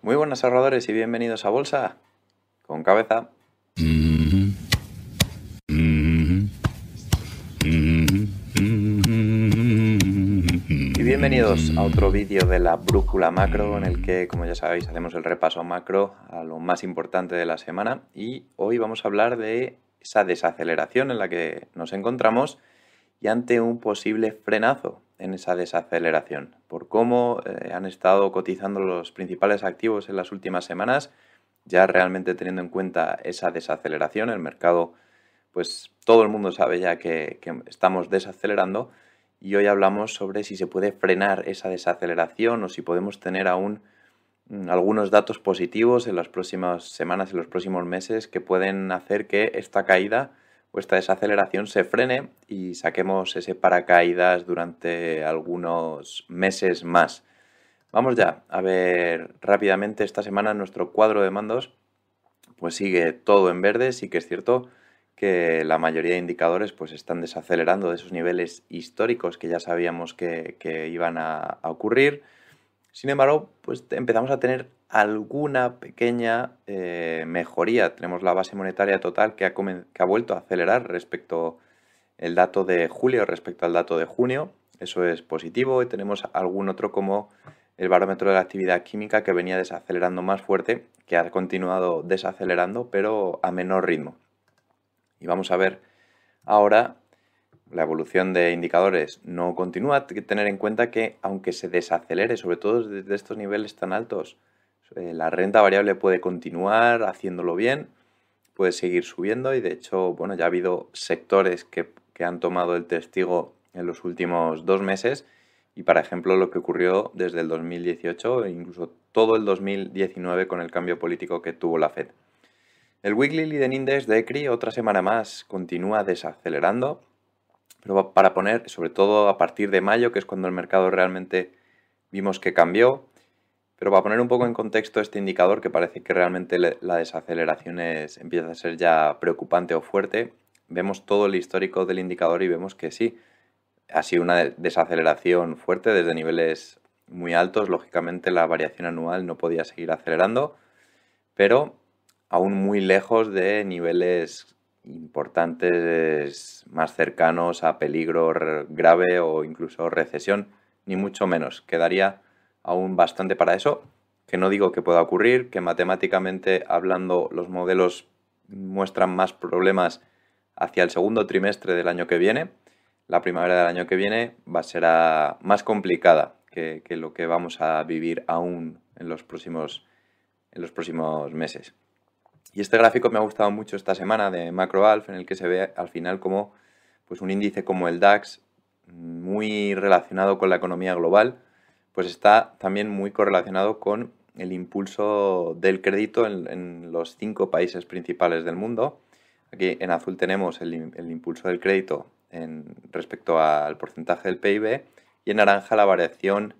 Muy buenas ahorradores y bienvenidos a Bolsa con cabeza. Y bienvenidos a otro vídeo de la brújula macro en el que, como ya sabéis, hacemos el repaso macro a lo más importante de la semana y hoy vamos a hablar de esa desaceleración en la que nos encontramos y ante un posible frenazo en esa desaceleración, por cómo eh, han estado cotizando los principales activos en las últimas semanas, ya realmente teniendo en cuenta esa desaceleración, el mercado, pues todo el mundo sabe ya que, que estamos desacelerando y hoy hablamos sobre si se puede frenar esa desaceleración o si podemos tener aún mm, algunos datos positivos en las próximas semanas, en los próximos meses, que pueden hacer que esta caída pues esta desaceleración se frene y saquemos ese paracaídas durante algunos meses más. Vamos ya a ver rápidamente esta semana nuestro cuadro de mandos. Pues sigue todo en verde, sí que es cierto que la mayoría de indicadores pues están desacelerando de esos niveles históricos que ya sabíamos que, iban a ocurrir. Sin embargo, pues empezamos a tener alguna pequeña eh, mejoría. Tenemos la base monetaria total que ha, que ha vuelto a acelerar respecto el dato de julio respecto al dato de junio. Eso es positivo y tenemos algún otro como el barómetro de la actividad química que venía desacelerando más fuerte, que ha continuado desacelerando pero a menor ritmo. Y vamos a ver ahora la evolución de indicadores no continúa, hay que tener en cuenta que aunque se desacelere, sobre todo desde estos niveles tan altos, eh, la renta variable puede continuar haciéndolo bien, puede seguir subiendo y de hecho, bueno, ya ha habido sectores que, han tomado el testigo en los últimos dos meses y, por ejemplo, lo que ocurrió desde el 2018 e incluso todo el 2019 con el cambio político que tuvo la Fed. El Weekly Leading Index de ECRI otra semana más continúa desacelerando pero para poner, sobre todo a partir de mayo, que es cuando el mercado realmente vimos que cambió, pero para poner un poco en contexto este indicador, que parece que realmente la desaceleración es, empieza a ser ya preocupante o fuerte, vemos todo el histórico del indicador y vemos que sí, ha sido una desaceleración fuerte desde niveles muy altos, lógicamente la variación anual no podía seguir acelerando, pero aún muy lejos de niveles importantes más cercanos a peligro grave o incluso recesión, ni mucho menos. Quedaría aún bastante para eso, que no digo que pueda ocurrir, que matemáticamente hablando los modelos muestran más problemas hacia el segundo trimestre del año que viene. La primavera del año que viene va a ser más complicada que, lo que vamos a vivir aún en los próximos, en los próximos meses. Y este gráfico me ha gustado mucho esta semana de MacroAlf, en el que se ve al final como pues un índice como el DAX, muy relacionado con la economía global, pues está también muy correlacionado con el impulso del crédito en, los cinco países principales del mundo. Aquí en azul tenemos el, impulso del crédito en, respecto al porcentaje del PIB y en naranja la variación,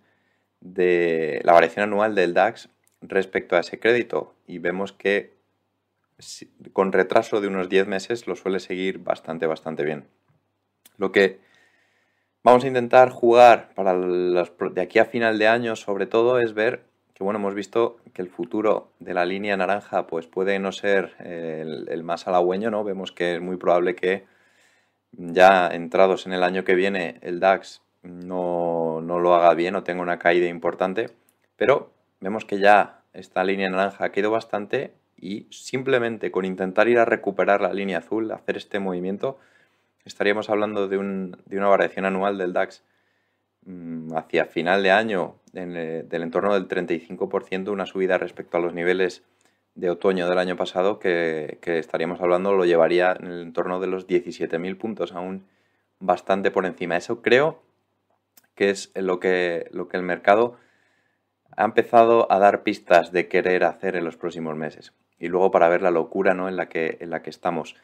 de, la variación anual del DAX respecto a ese crédito. Y vemos que con retraso de unos 10 meses lo suele seguir bastante, bastante bien. Lo que vamos a intentar jugar para de aquí a final de año sobre todo es ver que bueno, hemos visto que el futuro de la línea naranja pues puede no ser eh, el, más halagüeño, ¿no? Vemos que es muy probable que ya entrados en el año que viene el DAX no, no lo haga bien o tenga una caída importante, pero vemos que ya esta línea naranja ha caído bastante y simplemente con intentar ir a recuperar la línea azul, hacer este movimiento, estaríamos hablando de, un, de una variación anual del DAX mm, hacia final de año en, eh, del entorno del 35%, una subida respecto a los niveles de otoño del año pasado que, que estaríamos hablando lo llevaría en el entorno de los 17.000 puntos, aún bastante por encima. Eso creo que es lo que, lo que el mercado ha empezado a dar pistas de querer hacer en los próximos meses y luego para ver la locura ¿no? en, la que, en la que estamos.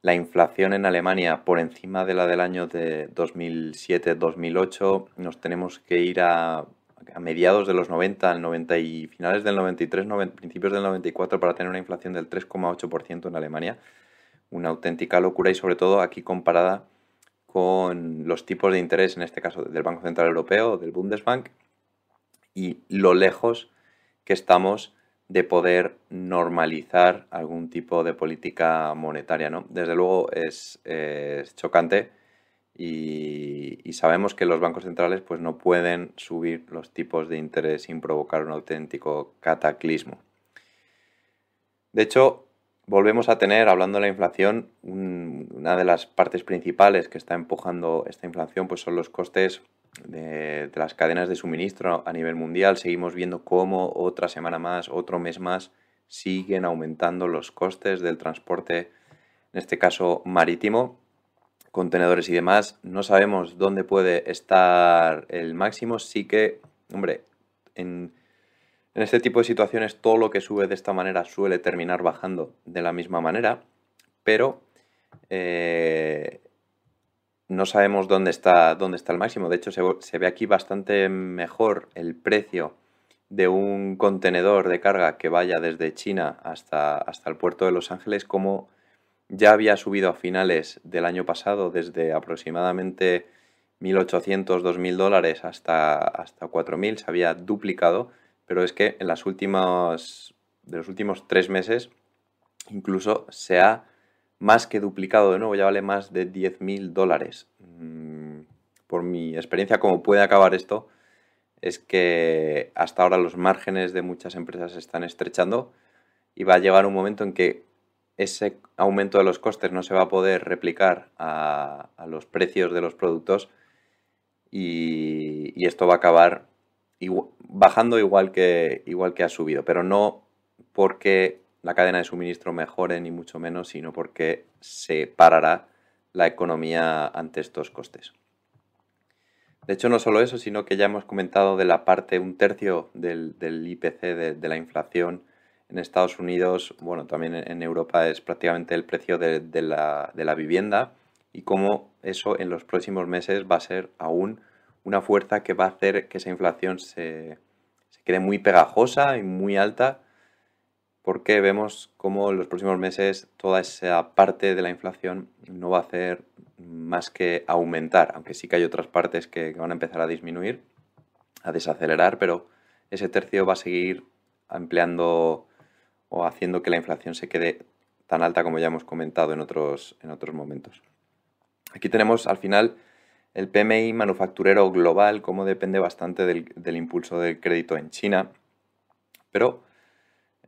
La inflación en Alemania por encima de la del año de 2007-2008, nos tenemos que ir a, mediados de los 90, al 90 y finales del 93, principios del 94 para tener una inflación del 3,8% en Alemania. Una auténtica locura y sobre todo aquí comparada con los tipos de interés, en este caso del Banco Central Europeo, del Bundesbank, y lo lejos que estamos de poder normalizar algún tipo de política monetaria. ¿no? Desde luego es, chocante y, sabemos que los bancos centrales pues, no pueden subir los tipos de interés sin provocar un auténtico cataclismo. De hecho, volvemos a tener, hablando de la inflación, una de las partes principales que está empujando esta inflación pues, son los costes de, las cadenas de suministro a nivel mundial, seguimos viendo cómo otra semana más, otro mes más, siguen aumentando los costes del transporte, en este caso marítimo, contenedores y demás. No sabemos dónde puede estar el máximo, sí que, hombre, en, este tipo de situaciones todo lo que sube de esta manera suele terminar bajando de la misma manera, pero... Eh, no sabemos dónde está, dónde está el máximo. De hecho, se, ve aquí bastante mejor el precio de un contenedor de carga que vaya desde China hasta, hasta el puerto de Los Ángeles, como ya había subido a finales del año pasado desde aproximadamente 1.800, 2.000 dólares hasta, hasta 4.000, se había duplicado, pero es que en las últimas, de los últimos tres meses incluso se ha más que duplicado de nuevo, ya vale más de 10.000 dólares. Mm, por mi experiencia, como puede acabar esto, es que hasta ahora los márgenes de muchas empresas se están estrechando y va a llegar un momento en que ese aumento de los costes no se va a poder replicar a, los precios de los productos y, esto va a acabar bajando igual que, igual que ha subido, pero no porque la cadena de suministro mejore ni mucho menos, sino porque se parará la economía ante estos costes. De hecho, no solo eso, sino que ya hemos comentado de la parte, un tercio del, IPC de, la inflación en Estados Unidos, bueno, también en Europa es prácticamente el precio de, la, vivienda y cómo eso en los próximos meses va a ser aún una fuerza que va a hacer que esa inflación se quede muy pegajosa y muy alta porque vemos cómo en los próximos meses toda esa parte de la inflación no va a hacer más que aumentar, aunque sí que hay otras partes que, van a empezar a disminuir, a desacelerar, pero ese tercio va a seguir empleando o haciendo que la inflación se quede tan alta como ya hemos comentado en otros, en otros momentos. Aquí tenemos al final el PMI manufacturero global, cómo depende bastante del, del impulso del crédito en China, pero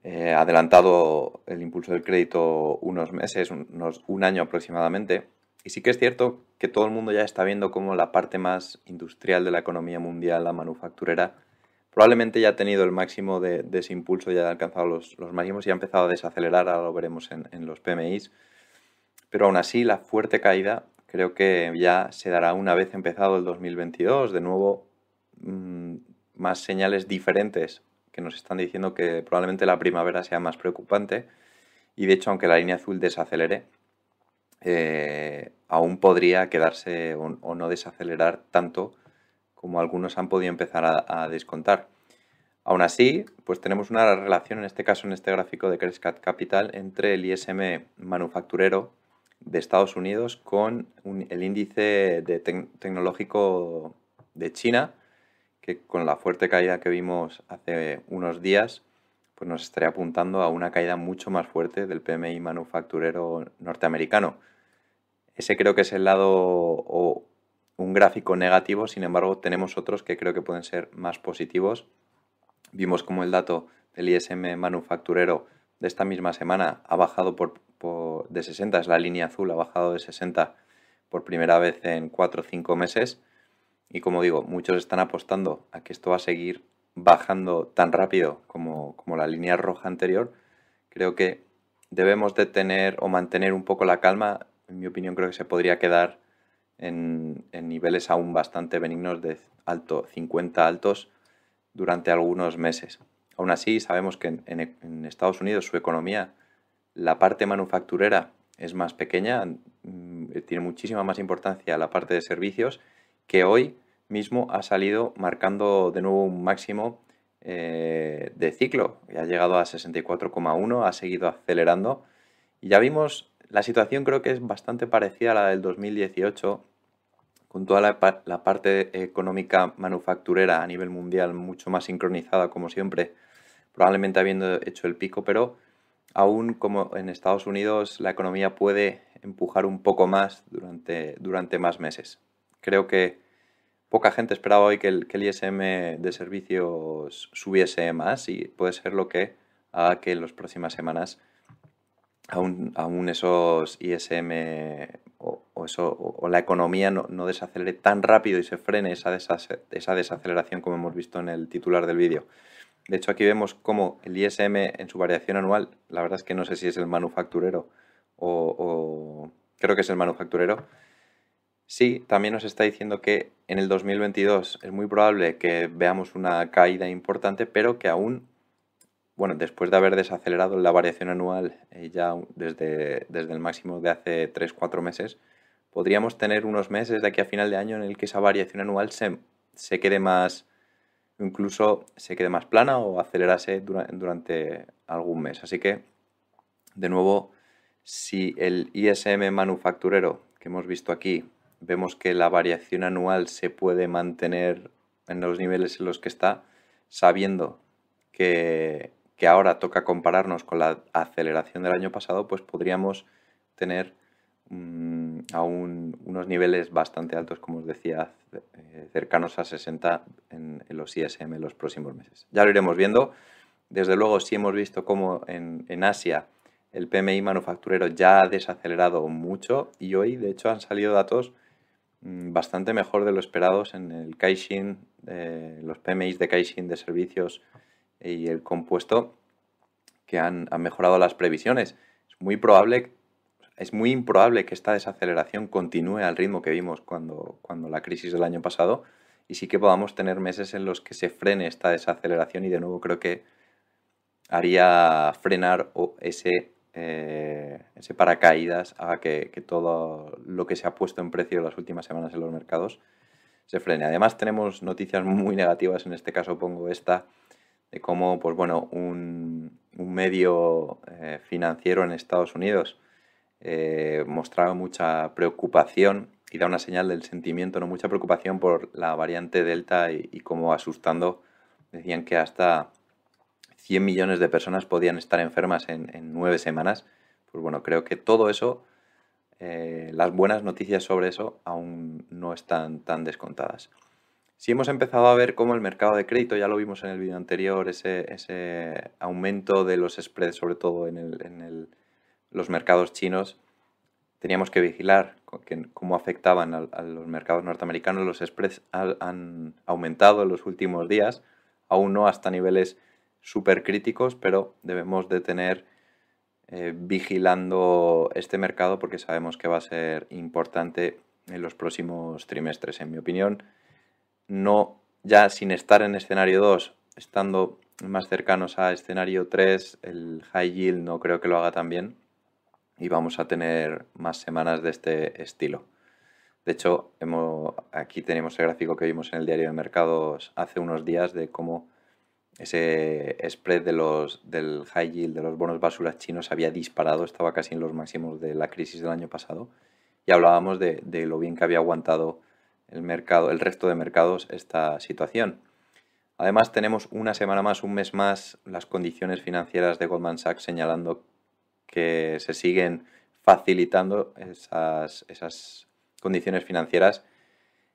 eh, adelantado el impulso del crédito unos meses, unos, un año aproximadamente. Y sí que es cierto que todo el mundo ya está viendo cómo la parte más industrial de la economía mundial, la manufacturera, probablemente ya ha tenido el máximo de, ese impulso, ya ha alcanzado los, máximos y ha empezado a desacelerar, ahora lo veremos en, los PMIs. Pero aún así, la fuerte caída creo que ya se dará una vez empezado el 2022. De nuevo, mm, más señales diferentes que nos están diciendo que probablemente la primavera sea más preocupante y de hecho aunque la línea azul desacelere, eh, aún podría quedarse o, no desacelerar tanto como algunos han podido empezar a, descontar. Aún así, pues tenemos una relación, en este caso en este gráfico de Crescat Capital, entre el ISM manufacturero de Estados Unidos con el índice de tecnológico de China, que con la fuerte caída que vimos hace unos días, pues nos estaría apuntando a una caída mucho más fuerte del PMI manufacturero norteamericano. Ese creo que es el lado o un gráfico negativo, sin embargo tenemos otros que creo que pueden ser más positivos. Vimos como el dato del ISM manufacturero de esta misma semana ha bajado por, de 60, es la línea azul, ha bajado de 60 por primera vez en 4 o 5 meses y como digo, muchos están apostando a que esto va a seguir bajando tan rápido como, la línea roja anterior. Creo que debemos de tener o mantener un poco la calma. En mi opinión creo que se podría quedar en, niveles aún bastante benignos de alto, 50 altos durante algunos meses. Aún así, sabemos que en Estados Unidos su economía, la parte manufacturera es más pequeña, mm, tiene muchísima más importancia la parte de servicios, que hoy mismo ha salido marcando de nuevo un máximo eh, de ciclo. Ha llegado a 64,1, ha seguido acelerando. Y ya vimos, la situación creo que es bastante parecida a la del 2018, con toda la, la parte económica manufacturera a nivel mundial mucho más sincronizada como siempre, probablemente habiendo hecho el pico, pero aún como en Estados Unidos la economía puede empujar un poco más durante, durante más meses. Creo que poca gente esperaba hoy que el, ISM de servicios subiese más y puede ser lo que haga que en las próximas semanas aún, esos ISM o, la economía no, desacelere tan rápido y se frene esa, desaceleración como hemos visto en el titular del vídeo. De hecho, aquí vemos cómo el ISM en su variación anual, la verdad es que no sé si es el manufacturero o creo que es el manufacturero, Sí, también nos está diciendo que en el 2022 es muy probable que veamos una caída importante, pero que aún, bueno, después de haber desacelerado la variación anual eh, ya desde, desde el máximo de hace 3-4 meses, podríamos tener unos meses de aquí a final de año en el que esa variación anual se, quede más, incluso se quede más plana o acelerase durante algún mes. Así que, de nuevo, si el ISM manufacturero que hemos visto aquí vemos que la variación anual se puede mantener en los niveles en los que está, sabiendo que, ahora toca compararnos con la aceleración del año pasado, pues podríamos tener mm, aún unos niveles bastante altos, como os decía, eh, cercanos a 60 en, los ISM en los próximos meses. Ya lo iremos viendo. Desde luego, sí hemos visto cómo en Asia el PMI manufacturero ya ha desacelerado mucho y hoy, de hecho, han salido datos Mm, bastante mejor de lo esperados en el caching, eh, los PMIs de Kaishin de servicios y el compuesto que han, mejorado las previsiones. Es muy probable, es muy improbable que esta desaceleración continúe al ritmo que vimos cuando, cuando la crisis del año pasado y sí que podamos tener meses en los que se frene esta desaceleración y de nuevo creo que haría frenar ese eh, ese paracaídas a que, todo lo que se ha puesto en precio las últimas semanas en los mercados se frene. Además tenemos noticias muy negativas, en este caso pongo esta, de cómo pues bueno, un, medio eh, financiero en Estados Unidos eh, mostraba mucha preocupación y da una señal del sentimiento, no mucha preocupación por la variante Delta y, y como asustando, decían que hasta 100 millones de personas podían estar enfermas en, nueve semanas, pues bueno, creo que todo eso, eh, las buenas noticias sobre eso aún no están tan descontadas. Si hemos empezado a ver cómo el mercado de crédito, ya lo vimos en el vídeo anterior, ese, aumento de los spreads, sobre todo en, los mercados chinos, teníamos que vigilar cómo afectaban a, los mercados norteamericanos. Los spreads han aumentado en los últimos días, aún no hasta niveles críticos pero debemos de tener eh, vigilando este mercado porque sabemos que va a ser importante en los próximos trimestres. En mi opinión, no ya sin estar en escenario 2, estando más cercanos a escenario 3, el high yield no creo que lo haga tan bien y vamos a tener más semanas de este estilo. De hecho, hemos, aquí tenemos el gráfico que vimos en el diario de mercados hace unos días de cómo ese spread de los, del high yield, de los bonos basura chinos, había disparado, estaba casi en los máximos de la crisis del año pasado. Y hablábamos de, lo bien que había aguantado el mercado, el resto de mercados esta situación. Además, tenemos una semana más, un mes más, las condiciones financieras de Goldman Sachs señalando que se siguen facilitando esas, esas condiciones financieras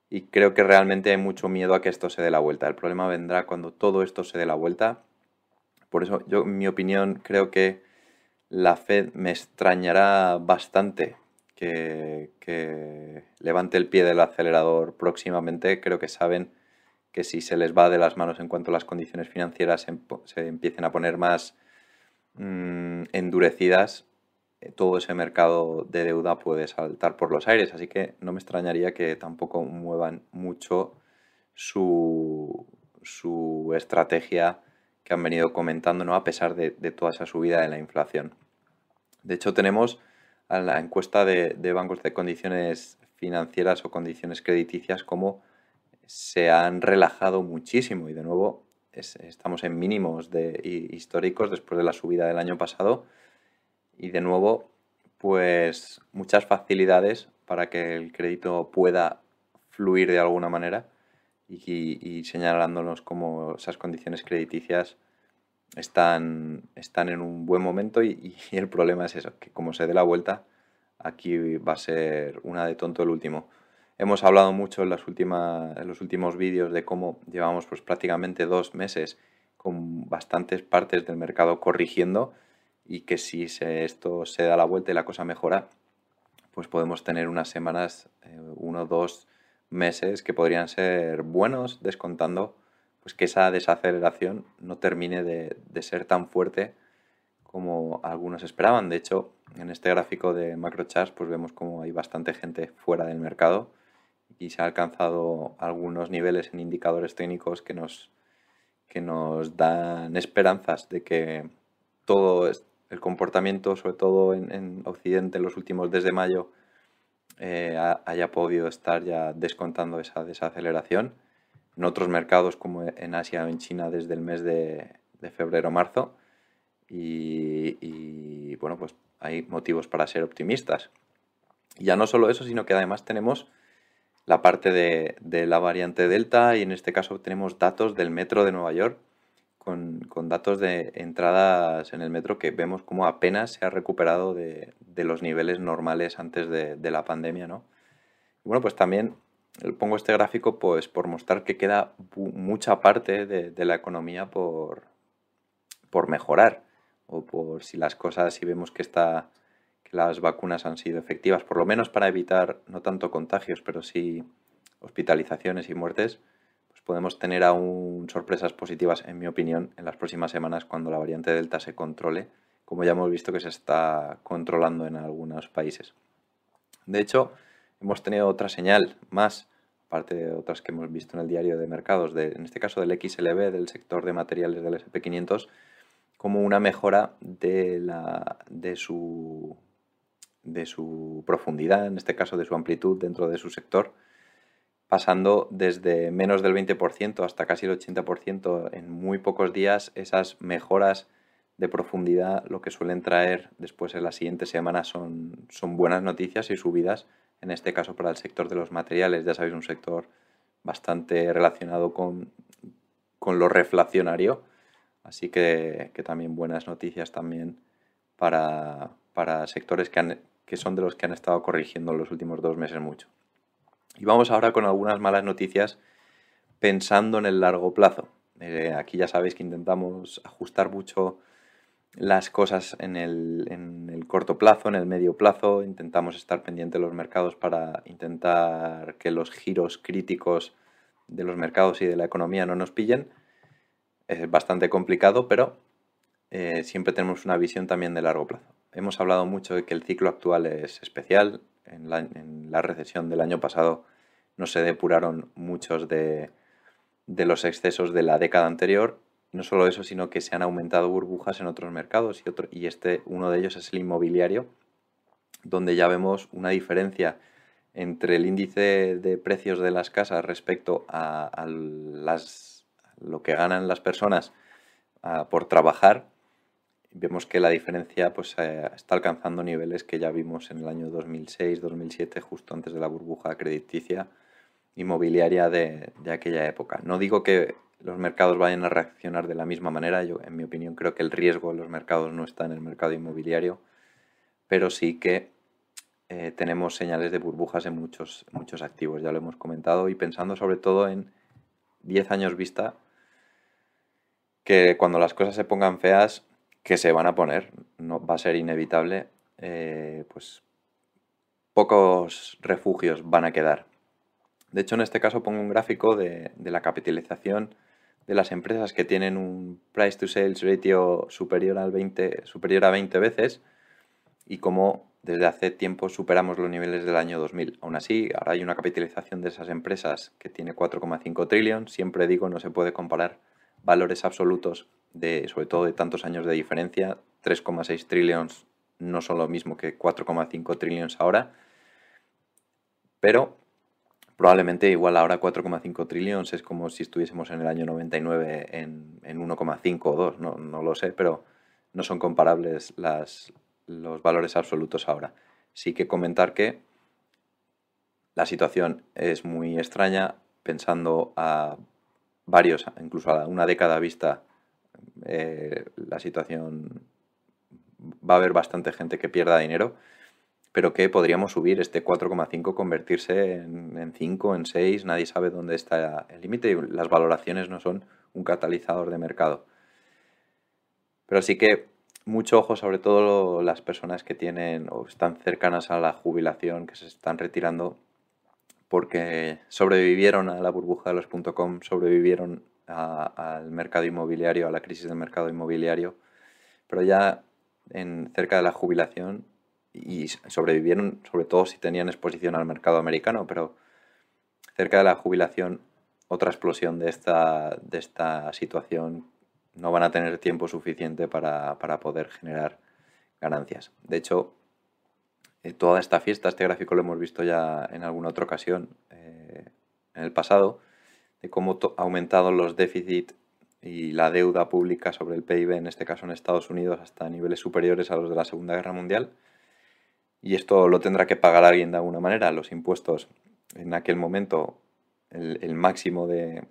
y creo que realmente hay mucho miedo a que esto se dé la vuelta. El problema vendrá cuando todo esto se dé la vuelta. Por eso yo, en mi opinión, creo que la Fed me extrañará bastante que, levante el pie del acelerador próximamente. Creo que saben que si se les va de las manos en cuanto las condiciones financieras se, empiecen a poner más mm, endurecidas, eh, todo ese mercado de deuda puede saltar por los aires, así que no me extrañaría que tampoco muevan mucho su, estrategia que han venido comentando, ¿no? a pesar de, toda esa subida de la inflación. De hecho, tenemos a la encuesta de, bancos de condiciones financieras o condiciones crediticias como se han relajado muchísimo y de nuevo estamos en mínimos de, históricos después de la subida del año pasado y de nuevo, pues muchas facilidades para que el crédito pueda fluir de alguna manera y, señalándonos cómo esas condiciones crediticias están, están en un buen momento y, el problema es eso, que como se dé la vuelta, aquí va a ser una de tonto el último. Hemos hablado mucho en, las últimas, en los últimos vídeos de cómo llevamos pues, prácticamente dos meses con bastantes partes del mercado corrigiendo y que si esto se da la vuelta y la cosa mejora, pues podemos tener unas semanas, eh, uno o dos meses que podrían ser buenos, descontando pues que esa desaceleración no termine de, ser tan fuerte como algunos esperaban. De hecho, en este gráfico de MacroCharts pues vemos como hay bastante gente fuera del mercado y se ha alcanzado algunos niveles en indicadores técnicos que nos, que nos dan esperanzas de que todo, el comportamiento, sobre todo en, Occidente, en los últimos desde mayo, eh, haya podido estar ya descontando esa desaceleración. En otros mercados como en Asia o en China desde el mes de, febrero febrero-marzo. Y, bueno, pues hay motivos para ser optimistas. ya no solo eso, sino que además tenemos la parte de, de la variante Delta y en este caso tenemos datos del metro de Nueva York con, datos de entradas en el metro que vemos como apenas se ha recuperado de, los niveles normales antes de, la pandemia, Bueno, pues también pongo este gráfico pues por mostrar que queda mucha parte de, la economía por, mejorar o por si las cosas, si vemos que, está, que las vacunas han sido efectivas, por lo menos para evitar no tanto contagios, pero sí hospitalizaciones y muertes, podemos tener aún sorpresas positivas, en mi opinión, en las próximas semanas cuando la variante Delta se controle, como ya hemos visto que se está controlando en algunos países. De hecho, hemos tenido otra señal más, aparte de otras que hemos visto en el diario de mercados, en este caso del XLB, del sector de materiales del SP500, como una mejora de, su, de su profundidad, en este caso de su amplitud dentro de su sector, pasando desde menos del 20% hasta casi el 80% en muy pocos días, esas mejoras de profundidad lo que suelen traer después en la siguiente semana son, son buenas noticias y subidas, en este caso para el sector de los materiales, ya sabéis, un sector bastante relacionado con, lo reflacionario, así que, también buenas noticias también para, sectores que, que son de los que han estado corrigiendo en los últimos dos meses mucho. Y vamos ahora con algunas malas noticias pensando en el largo plazo. Eh, aquí ya sabéis que intentamos ajustar mucho las cosas en el, corto plazo, en el medio plazo, intentamos estar pendientes de los mercados para intentar que los giros críticos de los mercados y de la economía no nos pillen. Es bastante complicado, pero eh, siempre tenemos una visión también de largo plazo. Hemos hablado mucho de que el ciclo actual es especial. en la recesión del año pasado no se depuraron muchos de, de los excesos de la década anterior. No solo eso, sino que se han aumentado burbujas en otros mercados y, y este, uno de ellos es el inmobiliario, donde ya vemos una diferencia entre el índice de precios de las casas respecto a, las, lo que ganan las personas por trabajar. Vemos que la diferencia pues, eh, está alcanzando niveles que ya vimos en el año 2006-2007, justo antes de la burbuja crediticia, inmobiliaria de, aquella época. No digo que los mercados vayan a reaccionar de la misma manera, yo en mi opinión creo que el riesgo de los mercados no está en el mercado inmobiliario, pero sí que eh, tenemos señales de burbujas en muchos, muchos activos, ya lo hemos comentado, y pensando sobre todo en 10 años vista, que cuando las cosas se pongan feas, que se van a poner, no, va a ser inevitable, eh, pues pocos refugios van a quedar de hecho, en este caso pongo un gráfico de, la capitalización de las empresas que tienen un price to sales ratio superior, al superior a 20 veces y cómo desde hace tiempo superamos los niveles del año 2000. Aún así, ahora hay una capitalización de esas empresas que tiene 4,5 trillones. Siempre digo, no se puede comparar valores absolutos de, sobre todo de tantos años de diferencia. 3,6 trillones no son lo mismo que 4,5 trillones ahora. Pero probablemente igual ahora 4,5 trillones es como si estuviésemos en el año 99 en, en 1,5 o 2, no, lo sé, pero no son comparables los valores absolutos ahora. Sí que comentar que la situación es muy extraña pensando a varios, incluso a una década vista, eh, la situación va a haber bastante gente que pierda dinero pero que podríamos subir este 4,5, convertirse en, 5, en 6, nadie sabe dónde está el límite y las valoraciones no son un catalizador de mercado. Pero sí que mucho ojo, sobre todo las personas que tienen o están cercanas a la jubilación, que se están retirando, porque sobrevivieron a la burbuja de los .com, sobrevivieron al mercado inmobiliario, a la crisis del mercado inmobiliario, pero ya en, cerca de la jubilación y sobrevivieron, sobre todo si tenían exposición al mercado americano, pero cerca de la jubilación, otra explosión de esta, de esta situación, no van a tener tiempo suficiente para, poder generar ganancias. De hecho, eh, toda esta fiesta, este gráfico lo hemos visto ya en alguna otra ocasión eh, en el pasado, de cómo ha aumentado los déficits y la deuda pública sobre el PIB, en este caso en Estados Unidos, hasta niveles superiores a los de la Segunda Guerra Mundial y esto lo tendrá que pagar alguien de alguna manera. Los impuestos en aquel momento, el, máximo de,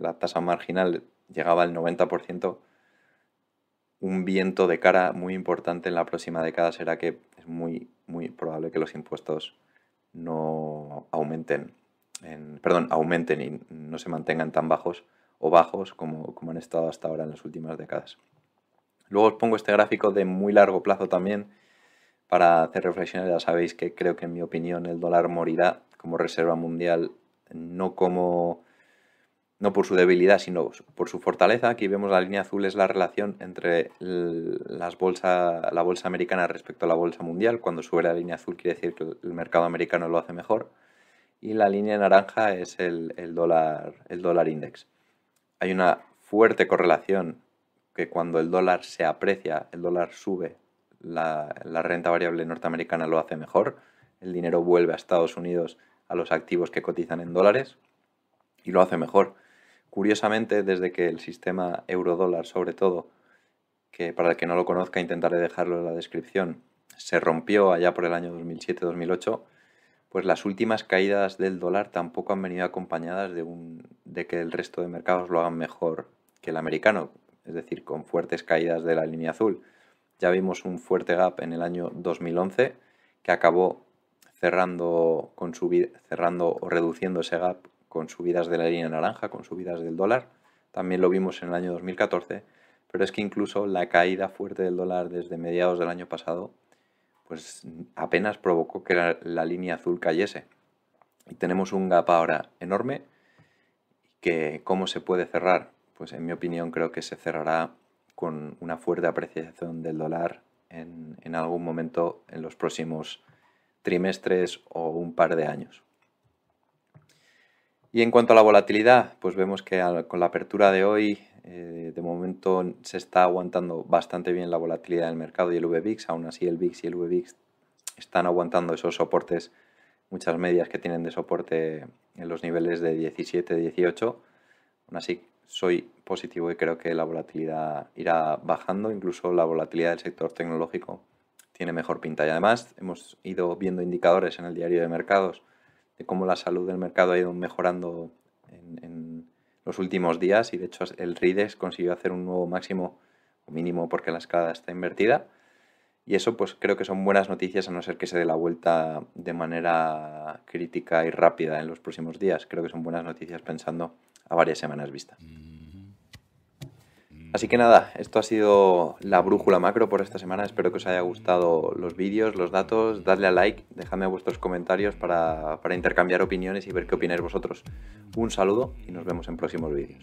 la tasa marginal llegaba al 90%. Un viento de cara muy importante en la próxima década será que es muy, muy probable que los impuestos no aumenten, perdón, aumenten y no se mantengan tan bajos o bajos como, como han estado hasta ahora en las últimas décadas. Luego os pongo este gráfico de muy largo plazo también, para hacer reflexiones. Ya sabéis que creo que en mi opinión el dólar morirá como reserva mundial, no como no por su debilidad, sino por su fortaleza. Aquí vemos la línea azul es la relación entre las la bolsa americana respecto a la bolsa mundial. Cuando sube la línea azul quiere decir que el mercado americano lo hace mejor. Y la línea naranja es el, el dólar, el dólar index. Hay una fuerte correlación que cuando el dólar se aprecia, el dólar sube, la, renta variable norteamericana lo hace mejor, el dinero vuelve a Estados Unidos a los activos que cotizan en dólares y lo hace mejor. Curiosamente, desde que el sistema eurodólar sobre todo, que para el que no lo conozca intentaré dejarlo en la descripción, se rompió allá por el año 2007-2008, pues las últimas caídas del dólar tampoco han venido acompañadas de, un, de que el resto de mercados lo hagan mejor que el americano, es decir, con fuertes caídas de la línea azul. Ya vimos un fuerte gap en el año 2011 que acabó cerrando, con cerrando o reduciendo ese gap con subidas de la línea naranja, con subidas del dólar. También lo vimos en el año 2014, pero es que incluso la caída fuerte del dólar desde mediados del año pasado pues apenas provocó que la, línea azul cayese. Y tenemos un gap ahora enorme que cómo se puede cerrar. Pues en mi opinión creo que se cerrará con una fuerte apreciación del dólar en, algún momento en los próximos trimestres o un par de años. Y en cuanto a la volatilidad, pues vemos que con la apertura de hoy, eh, de momento se está aguantando bastante bien la volatilidad del mercado y el VBIX, aún así el VIX y el VBIX están aguantando esos soportes, muchas medias que tienen de soporte en los niveles de 17, 18, aún así soy positivo y creo que la volatilidad irá bajando, incluso la volatilidad del sector tecnológico tiene mejor pinta. Y además hemos ido viendo indicadores en el diario de mercados de cómo la salud del mercado ha ido mejorando en, los últimos días y de hecho el Rides consiguió hacer un nuevo máximo o mínimo porque la escala está invertida. Y eso pues creo que son buenas noticias a no ser que se dé la vuelta de manera crítica y rápida en los próximos días. Creo que son buenas noticias pensando a varias semanas vista. Mm-hmm. Así que nada, esto ha sido la brújula macro por esta semana. Espero que os haya gustado los vídeos, los datos. Dadle a like, dejadme vuestros comentarios para, para intercambiar opiniones y ver qué opináis vosotros. Un saludo y nos vemos en próximos vídeos.